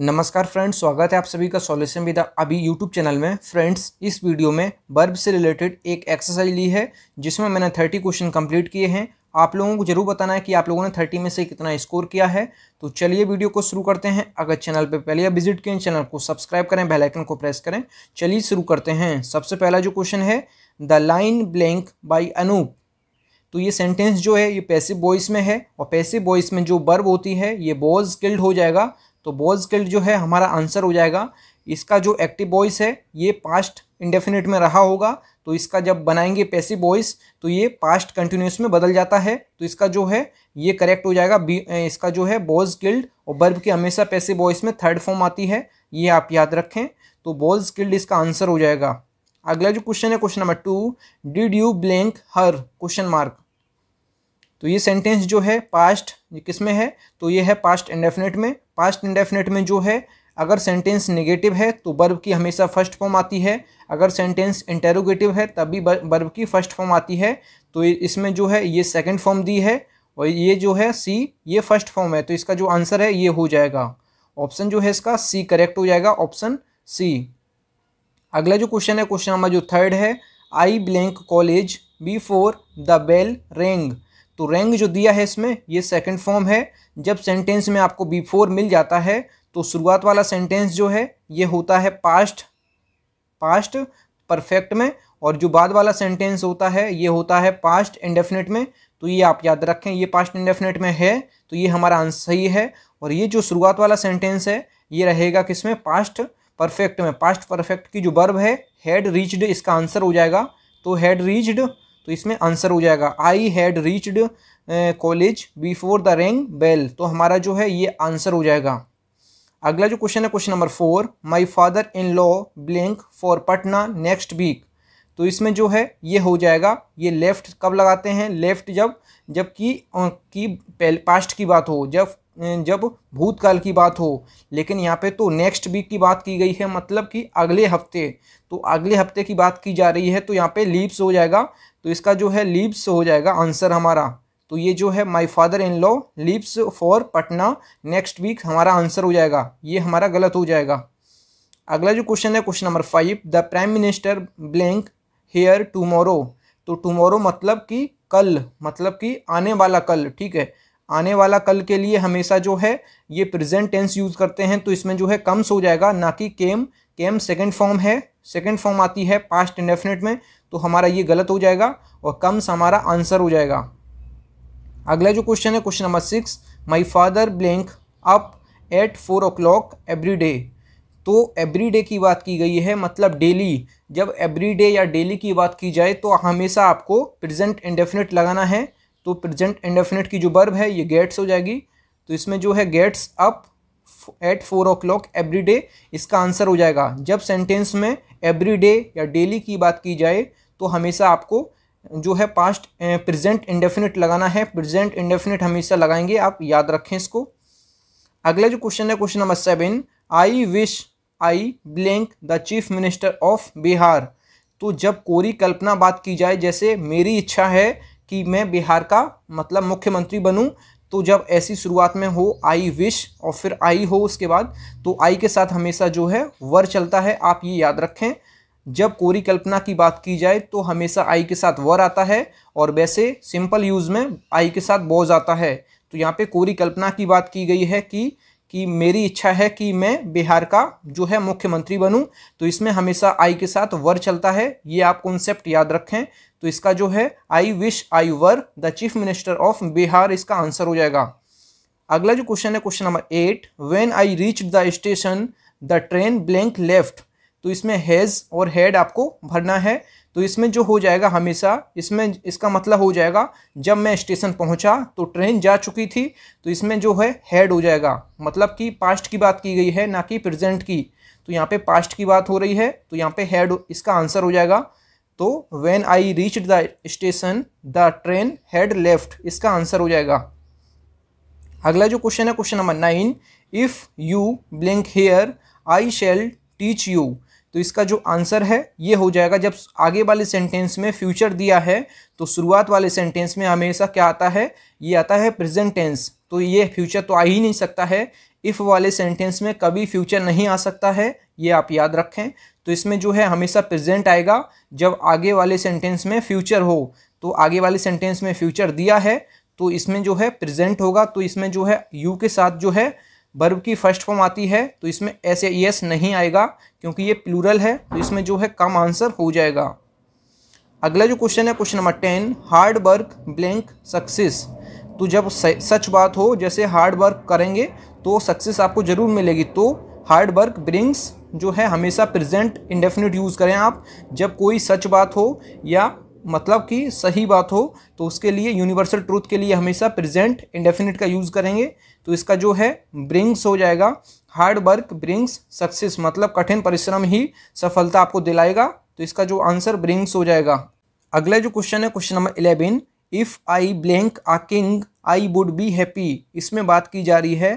नमस्कार फ्रेंड्स स्वागत है आप सभी का solution with Abhi YouTube channel में फ्रेंड्स इस वीडियो में बर्ब से रिलेटेड एक एक्सरसाइज ली है जिसमें मैंने थर्टी क्वेश्चन कंप्लीट किए हैं आप लोगों को जरूर बताना है कि आप लोगों ने थर्टी में से कितना स्कोर किया है तो चलिए वीडियो को शुरू करते हैं अगर चैनल पर पहले आप विजिट किए चैनल को सब्सक्राइब करें बेलाइकन को प्रेस करें चलिए शुरू करते हैं सबसे पहला जो क्वेश्चन है the line blank by Anoop तो ये सेंटेंस जो है ये पैसिव बॉइस में है और पैसिव बॉइस में जो बर्ब होती है ये बॉज स्किल्ड हो जाएगा तो बॉयज़ गिल्ड जो है हमारा आंसर हो जाएगा इसका जो एक्टिव बॉयस है ये पास्ट इंडेफिनिट में रहा होगा तो इसका जब बनाएंगे पैसिव बॉयस तो ये पास्ट कंटिन्यूस में बदल जाता है तो इसका जो है ये करेक्ट हो जाएगा बी इसका जो है बॉयज़ गिल्ड और बर्ब की हमेशा पैसिव बॉयस में थर्ड फॉर्म आती है ये आप याद रखें तो बॉयज़ किल्ड इसका आंसर हो जाएगा अगला जो क्वेश्चन है question number two did you blank her question mark तो ये सेंटेंस जो है पास्ट किस में है तो ये है पास्ट इंडेफिनेट में पास्ट इंडेफिनेट में जो है अगर सेंटेंस नेगेटिव है तो बर्ब की हमेशा फर्स्ट फॉर्म आती है अगर सेंटेंस इंटेरोगेटिव है तभी बर्ब की फर्स्ट फॉर्म आती है तो इसमें जो है ये सेकंड फॉर्म दी है और ये जो है सी ये फर्स्ट फॉर्म है तो इसका जो आंसर है ये हो जाएगा ऑप्शन जो है इसका सी करेक्ट हो जाएगा ऑप्शन सी अगला जो क्वेश्चन है क्वेश्चन नंबर जो थर्ड है I blank college before the bell rang तो रैंक जो दिया है इसमें ये सेकंड फॉर्म है जब सेंटेंस में आपको बिफोर मिल जाता है तो शुरुआत वाला सेंटेंस जो है ये होता है पास्ट पास्ट परफेक्ट में और जो बाद वाला सेंटेंस होता है ये होता है पास्ट इंडेफिनेट में तो ये आप याद रखें ये पास्ट इंडेफिनेट में है तो ये हमारा आंसर सही है और ये जो शुरुआत वाला सेंटेंस है ये रहेगा किस में पास्ट परफेक्ट में पास्ट परफेक्ट की जो बर्ब है हैड रीच्ड इसका आंसर हो जाएगा तो हैड रीच्ड तो इसमें आंसर हो जाएगा I had reached college before the rang bell तो हमारा जो है ये आंसर हो जाएगा अगला जो क्वेश्चन है question number four my father in law blank for Patna next week तो इसमें जो है ये हो जाएगा ये लेफ़्ट कब लगाते हैं लेफ़्ट जब जबकि की, की पास्ट की बात हो जब अं, जब भूतकाल की बात हो लेकिन यहाँ पे तो नेक्स्ट वीक की बात की गई है मतलब कि अगले हफ्ते तो अगले हफ्ते की बात की जा रही है तो यहाँ पे लीव्स हो जाएगा तो इसका जो है लीव्स हो जाएगा आंसर हमारा तो ये जो है my father in law leaves for Patna next week हमारा आंसर हो जाएगा ये हमारा गलत हो जाएगा अगला जो क्वेश्चन है question number five the prime minister blank here tomorrow तो टूमोरो मतलब कि कल मतलब कि आने वाला कल ठीक है आने वाला कल के लिए हमेशा जो है ये प्रेजेंट टेंस यूज़ करते हैं तो इसमें जो है कम्स हो जाएगा ना कि केम केम सेकेंड फॉर्म है सेकेंड फॉर्म आती है पास्ट इंडेफिनेट में तो हमारा ये गलत हो जाएगा और कम्स हमारा आंसर हो जाएगा अगला जो क्वेश्चन है question number six my father blank up at four o'clock every day तो एवरी डे की बात की गई है मतलब डेली जब एवरी डे या डेली की बात की जाए तो हमेशा आपको प्रेजेंट इंडेफिनेट लगाना है तो प्रेजेंट इंडेफिनेट की जो बर्ब है ये गेट्स हो जाएगी तो इसमें जो है gets up at four o'clock every day इसका आंसर हो जाएगा जब सेंटेंस में एवरी डे या डेली की बात की जाए तो हमेशा आपको जो है पास्ट प्रेजेंट इंडेफिनिट लगाना है प्रेजेंट इंडेफिनिट हमेशा लगाएंगे आप याद रखें इसको अगला जो क्वेश्चन है question number seven I wish I blank the chief minister of Bihar तो जब कोरी कल्पना बात की जाए जैसे मेरी इच्छा है कि मैं बिहार का मतलब मुख्यमंत्री बनूं तो जब ऐसी शुरुआत में हो आई विश और फिर आई हो उसके बाद तो आई के साथ हमेशा जो है वर चलता है आप ये याद रखें जब कोरी कल्पना की बात की जाए तो हमेशा आई के साथ वर आता है और वैसे सिंपल यूज़ में आई के साथ बोज आता है तो यहाँ पे कोरी कल्पना की बात की गई है कि कि मेरी इच्छा है कि मैं बिहार का जो है मुख्यमंत्री बनूं तो इसमें हमेशा आई के साथ वर चलता है ये आप कॉन्सेप्ट याद रखें तो इसका जो है I wish I were the chief minister of Bihar इसका आंसर हो जाएगा अगला जो क्वेश्चन है question number eight when I reach the station the train blank left तो इसमें हैज़ और हेड आपको भरना है तो इसमें जो हो जाएगा हमेशा इसमें इसका मतलब हो जाएगा जब मैं स्टेशन पहुंचा तो ट्रेन जा चुकी थी तो इसमें जो है हेड हो जाएगा मतलब कि पास्ट की बात की गई है ना कि प्रेजेंट की तो यहाँ पे पास्ट की बात हो रही है तो यहाँ पे हेड इसका आंसर हो जाएगा तो when I reach the station the train had left इसका आंसर हो जाएगा अगला जो क्वेश्चन है question number nine if you blank here I shall teach you तो इसका जो आंसर है ये हो जाएगा जब आगे वाले सेंटेंस में फ्यूचर दिया है तो शुरुआत वाले सेंटेंस में हमेशा क्या आता है ये आता है प्रेजेंट टेंस तो ये फ्यूचर तो आ ही नहीं सकता है इफ़ वाले सेंटेंस में कभी फ्यूचर नहीं आ सकता है ये आप याद रखें तो इसमें जो है हमेशा प्रेजेंट आएगा जब आगे वाले सेंटेंस में फ्यूचर हो तो आगे वाले सेंटेंस में फ्यूचर दिया है तो इसमें जो है प्रेजेंट होगा तो इसमें जो है यू के साथ जो है वर्ब की फर्स्ट फॉर्म आती है तो इसमें ऐसे एस e नहीं आएगा क्योंकि ये प्लूरल है तो इसमें जो है कम आंसर हो जाएगा अगला जो क्वेश्चन है question number ten hard work blank success तो जब सच बात हो जैसे हार्ड वर्क करेंगे तो सक्सेस आपको ज़रूर मिलेगी तो हार्ड वर्क ब्रिंग्स जो है हमेशा प्रेजेंट इंडेफिनिट यूज़ करें आप जब कोई सच बात हो या मतलब कि सही बात हो तो उसके लिए यूनिवर्सल ट्रूथ के लिए हमेशा प्रेजेंट इंडेफिनिट का यूज़ करेंगे तो इसका जो है ब्रिंग्स हो जाएगा हार्ड वर्क ब्रिंग्स सक्सेस मतलब कठिन परिश्रम ही सफलता आपको दिलाएगा तो इसका जो आंसर ब्रिंग्स हो जाएगा अगला जो क्वेश्चन है question number eleven if I blank a king I would be happy इसमें बात की जा रही है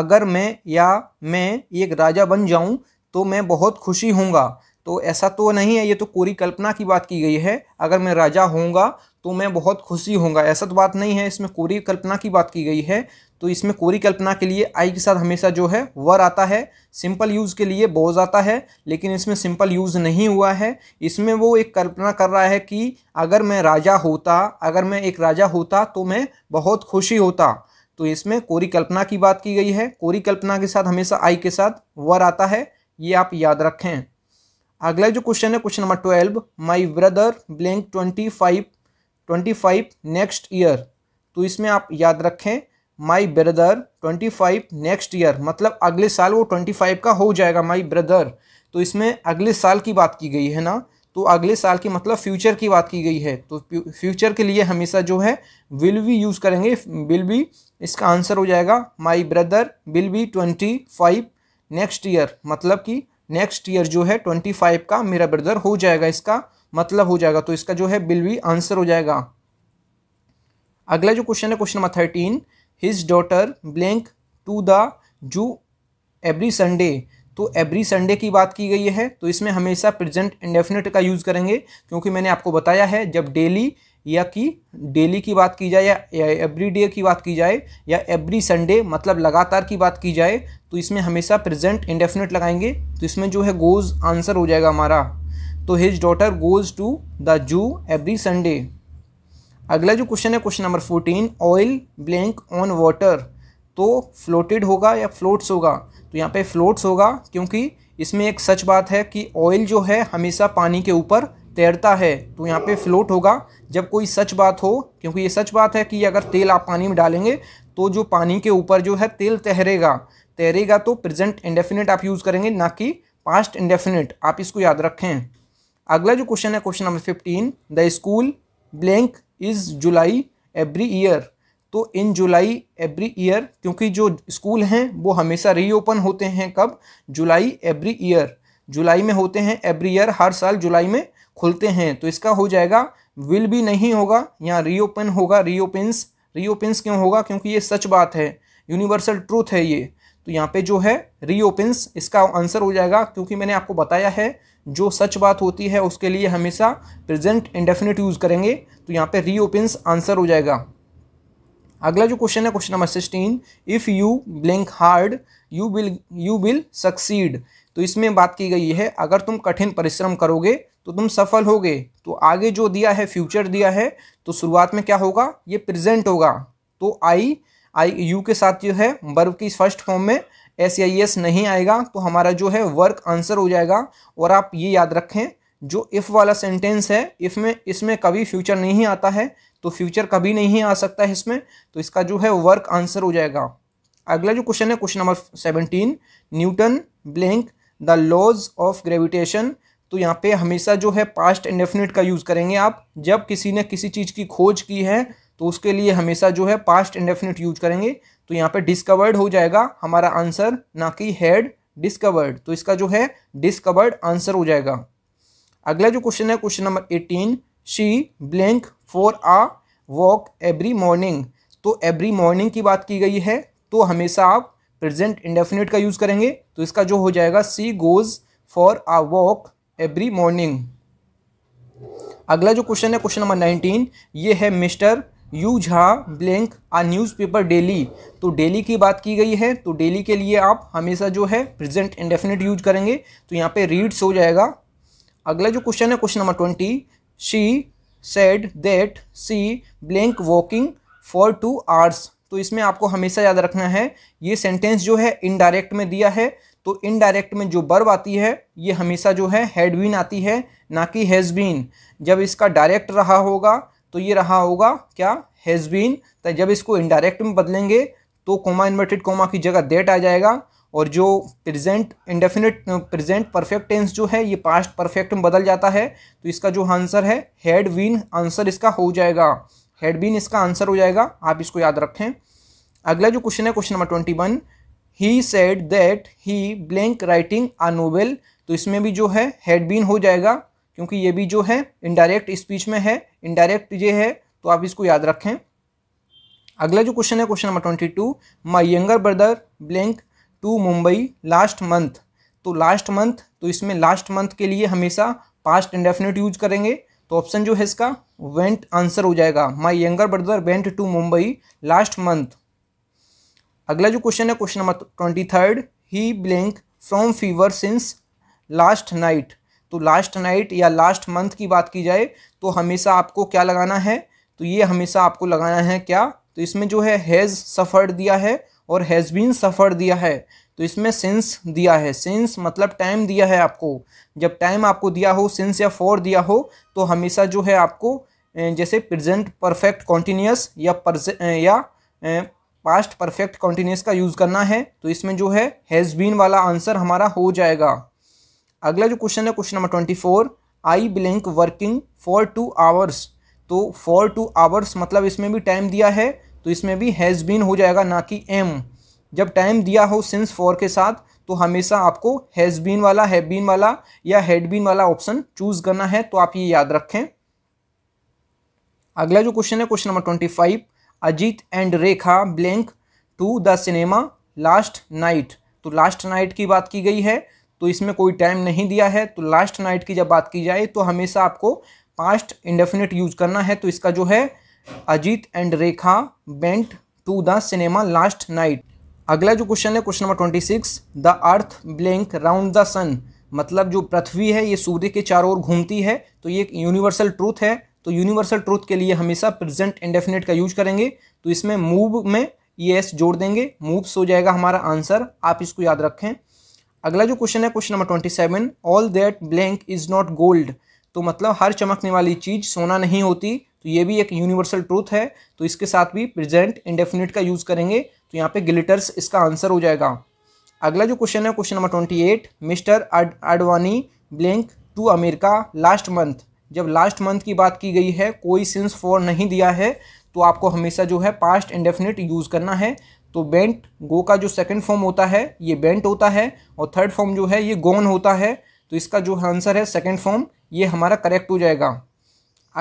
अगर मैं या मैं एक राजा बन जाऊं तो मैं बहुत खुशी होऊंगा तो ऐसा तो नहीं है ये तो पूरी कल्पना की बात की गई है अगर मैं राजा होऊंगा तो मैं बहुत खुशी होऊंगा ऐसा तो बात नहीं है इसमें कोरी कल्पना की बात की गई है तो इसमें कोरी कल्पना के लिए आई के साथ हमेशा जो है वर आता है सिंपल यूज़ के लिए बोज आता है लेकिन इसमें सिंपल यूज़ नहीं हुआ है इसमें वो एक कल्पना कर रहा है कि अगर मैं राजा होता अगर मैं एक राजा होता तो मैं बहुत खुशी होता तो इसमें कोरी कल्पना की बात की गई है कोरी कल्पना के साथ हमेशा आई के साथ वर आता है ये आप याद रखें अगला जो क्वेश्चन है question number twelve my brother blank twenty five twenty five next year तो इसमें आप याद रखें my brother twenty five next year मतलब अगले साल वो ट्वेंटी फाइव का हो जाएगा माई ब्रदर तो इसमें अगले साल की बात की गई है ना तो अगले साल की मतलब फ्यूचर की बात की गई है तो फ्यूचर के लिए हमेशा जो है विल बी यूज़ करेंगे विल बी इसका आंसर हो जाएगा my brother will be twenty five next year मतलब कि नेक्स्ट ईयर जो है ट्वेंटी फाइव का मेरा ब्रदर हो जाएगा इसका मतलब हो जाएगा तो इसका जो है बिल भी आंसर हो जाएगा अगला जो क्वेश्चन है question number thirteen his daughter blank to the zoo every Sunday तो एवरी संडे की बात की गई है तो इसमें हमेशा प्रेजेंट इंडेफिनेट का यूज़ करेंगे क्योंकि मैंने आपको बताया है जब डेली या कि डेली की बात की जाए या एवरी डे की बात की जाए या एवरी संडे मतलब लगातार की बात की जाए तो इसमें हमेशा प्रेजेंट इंडेफिनेट लगाएंगे तो इसमें जो है गोज़ आंसर हो जाएगा हमारा तो his daughter goes to the zoo every Sunday अगला जो क्वेश्चन है question number fourteen oil blank on water तो फ्लोटेड होगा या फ्लोट्स होगा तो यहाँ पे फ्लोट्स होगा क्योंकि इसमें एक सच बात है कि ऑयल जो है हमेशा पानी के ऊपर तैरता है तो यहाँ पे फ्लोट होगा जब कोई सच बात हो क्योंकि ये सच बात है कि अगर तेल आप पानी में डालेंगे तो जो पानी के ऊपर जो है तेल तैरेगा तैरेगा तो प्रेजेंट इंडेफिनिट आप यूज़ करेंगे ना कि पास्ट इंडेफिनिट आप इसको याद रखें अगला जो क्वेश्चन है question number fifteen the school blank is July every year तो इन जुलाई एवरी ईयर क्योंकि जो स्कूल हैं वो हमेशा रीओपन होते हैं कब जुलाई एवरी ईयर जुलाई में होते हैं एवरी ईयर हर साल जुलाई में खुलते हैं तो इसका हो जाएगा विल भी नहीं होगा यहाँ रीओपन होगा रीओपन्स रीओपन्स क्यों होगा क्योंकि ये सच बात है यूनिवर्सल ट्रूथ है ये तो यहाँ पे जो है रीओपन्स इसका आंसर हो जाएगा क्योंकि मैंने आपको बताया है जो सच बात होती है उसके लिए हमेशा प्रेजेंट इंडेफिनिट यूज़ करेंगे तो यहाँ पे रीओपन्स आंसर हो जाएगा अगला जो क्वेश्चन है question number sixteen if you blank hard you will you will succeed तो इसमें बात की गई है अगर तुम कठिन परिश्रम करोगे तो तुम सफल हो गए तो आगे जो दिया है फ्यूचर दिया है तो शुरुआत में क्या होगा ये प्रेजेंट होगा तो आई आई यू के साथ जो है वर्ब की फर्स्ट फॉर्म में एस आई एस नहीं आएगा तो हमारा जो है वर्क आंसर हो जाएगा और आप ये याद रखें जो इफ़ वाला सेंटेंस है इफ़ में इसमें कभी फ्यूचर नहीं आता है तो फ्यूचर कभी नहीं आ सकता है इसमें तो इसका जो है वर्क आंसर हो जाएगा अगला जो क्वेश्चन है question number seventeen Newton blank the laws of gravitation तो यहाँ पे हमेशा जो है पास्ट इंडेफिनिट का यूज़ करेंगे आप जब किसी ने किसी चीज़ की खोज की है तो उसके लिए हमेशा जो है पास्ट इंडेफिनिट यूज करेंगे तो यहाँ पे डिस्कवर्ड हो जाएगा हमारा आंसर ना कि हेड डिस्कवर्ड तो इसका जो है डिस्कवर्ड आंसर हो जाएगा अगला जो क्वेश्चन है question number eighteen she blank for a walk every morning तो एवरी मॉर्निंग की बात की गई है तो हमेशा आप प्रेजेंट इंडेफिनिट का यूज़ करेंगे तो इसका जो हो जाएगा she goes for a walk every morning अगला जो क्वेश्चन है क्वेश्चन नंबर नाइनटीन ये है Mr U Jha blank a newspaper daily तो डेली की बात की गई है तो डेली के लिए आप हमेशा जो है प्रेजेंट इंडेफिनिट यूज करेंगे तो यहाँ पे रीड्स हो जाएगा अगला जो क्वेश्चन है question number twenty she said that she blank walking for two hours तो इसमें आपको हमेशा याद रखना है ये सेंटेंस जो है इनडायरेक्ट में दिया है तो इनडायरेक्ट में जो बर्ब आती है ये हमेशा जो है हैड आती है ना कि हेजबीन जब इसका डायरेक्ट रहा होगा तो ये रहा होगा क्या हैजबीन तो जब इसको इनडायरेक्ट में बदलेंगे तो कोमा इन्वर्टेड कोमा की जगह डेट आ जाएगा और जो present indefinite present perfect tense जो है ये पास्ट परफेक्ट में बदल जाता है तो इसका जो आंसर है हेड वीन आंसर इसका हो जाएगा हेड बीन इसका आंसर हो जाएगा आप इसको याद रखें अगला जो क्वेश्चन है question number twenty one he said that he blank writing a novel तो इसमें भी जो है हेड बीन हो जाएगा क्योंकि ये भी जो है इनडायरेक्ट स्पीच में है इनडायरेक्ट ये है तो आप इसको याद रखें अगला जो क्वेश्चन है question number twenty two my younger brother blank to Mumbai last month तो लास्ट मंथ तो इसमें लास्ट मंथ के लिए हमेशा पास्ट इंडेफिनेट यूज करेंगे तो ऑप्शन जो है इसका वेंट आंसर हो जाएगा my younger brother went to Mumbai last month अगला जो क्वेश्चन है question number twenty third he blank from fever since last night तो लास्ट नाइट या लास्ट मंथ की बात की जाए तो हमेशा आपको क्या लगाना है तो ये हमेशा आपको लगाना है क्या तो इसमें जो है हैज़ सफ़र्ड दिया है और हैज़ बीन सफ़र्ड दिया है तो इसमें सिंस दिया है सिंस मतलब टाइम दिया है आपको जब टाइम आपको दिया हो सिंस या फॉर दिया हो तो हमेशा जो है आपको जैसे प्रेजेंट परफेक्ट कॉन्टीन्यूस या या पास्ट परफेक्ट कॉन्टीन्यूस का यूज़ करना है तो इसमें जो है हैज़ बीन वाला आंसर हमारा हो जाएगा अगला जो क्वेश्चन है question number twenty four I blank working for two hours तो फॉर टू आवर्स मतलब इसमें भी टाइम दिया है तो इसमें भी हैज़ बीन हो जाएगा ना कि एम जब टाइम दिया हो सिंस फॉर के साथ तो हमेशा आपको हैज़ बीन वाला हैव बीन वाला या हैड बीन वाला ऑप्शन चूज करना है तो आप ये याद रखें अगला जो क्वेश्चन है question number twenty five Ajit and Rekha blank to the cinema last night तो लास्ट नाइट की बात की गई है तो इसमें कोई टाइम नहीं दिया है तो लास्ट नाइट की जब बात की जाए तो हमेशा आपको पास्ट इंडेफिनिट यूज करना है तो इसका जो है Ajit and Rekha went to the cinema last night अगला जो क्वेश्चन है question number twenty six the earth blank round the sun मतलब जो पृथ्वी है ये सूर्य के चारों ओर घूमती है तो ये एक यूनिवर्सल ट्रूथ है तो यूनिवर्सल ट्रूथ के लिए हमेशा प्रेजेंट इंडेफिनेट का यूज करेंगे तो इसमें मूव में ये एस जोड़ देंगे मूव्स हो जाएगा हमारा आंसर आप इसको याद रखें अगला जो क्वेश्चन है question number twenty seven all that blank is not gold तो मतलब हर चमकने वाली चीज़ सोना नहीं होती तो ये भी एक यूनिवर्सल ट्रूथ है तो इसके साथ भी प्रेजेंट इंडेफिनिट का यूज़ करेंगे तो यहाँ पे ग्लिटर्स इसका आंसर हो जाएगा अगला जो क्वेश्चन है question number twenty eight Mr Advani blank to America last month जब लास्ट मंथ की बात की गई है कोई सिंस फॉर नहीं दिया है तो आपको हमेशा जो है पास्ट इंडेफिनिट यूज़ करना है तो बेंट गो का जो सेकंड फॉर्म होता है ये बेंट होता है और थर्ड फॉर्म जो है ये गोन होता है तो इसका जो आंसर है सेकेंड फॉर्म ये हमारा करेक्ट हो जाएगा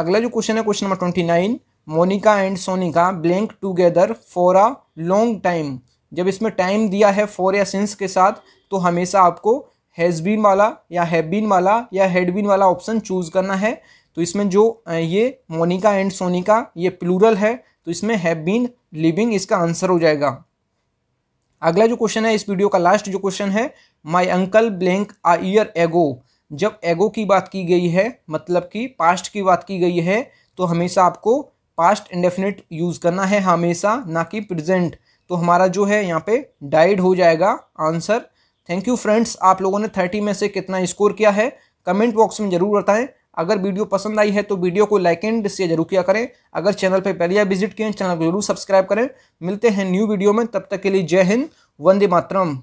अगला जो क्वेश्चन है question number twenty nine Monika and Sonika blank together for a long time जब इसमें टाइम दिया है फॉर या सिंस के साथ तो हमेशा आपको हैज़ बीन वाला या हैव बीन वाला या हैड बीन वाला ऑप्शन चूज़ करना है तो इसमें जो ये मोनिका एंड सोनिका ये प्लूरल है तो इसमें हैव बीन लिविंग इसका आंसर हो जाएगा अगला जो क्वेश्चन है इस वीडियो का लास्ट जो क्वेश्चन है my uncle blank a year ago जब एगो की बात की गई है मतलब कि पास्ट की बात की गई है तो हमेशा आपको पास्ट इंडेफिनिट यूज़ करना है हमेशा ना कि प्रेजेंट तो हमारा जो है यहाँ पे डाइड हो जाएगा आंसर थैंक यू फ्रेंड्स आप लोगों ने थर्टी में से कितना स्कोर किया है कमेंट बॉक्स में ज़रूर बताएं अगर वीडियो पसंद आई है तो वीडियो को लाइक एंड शेयर जरूर किया करें अगर चैनल पर पहले विजिट किए चैनल को जरूर सब्सक्राइब करें मिलते हैं न्यू वीडियो में तब तक के लिए जय हिंद वंदे मातरम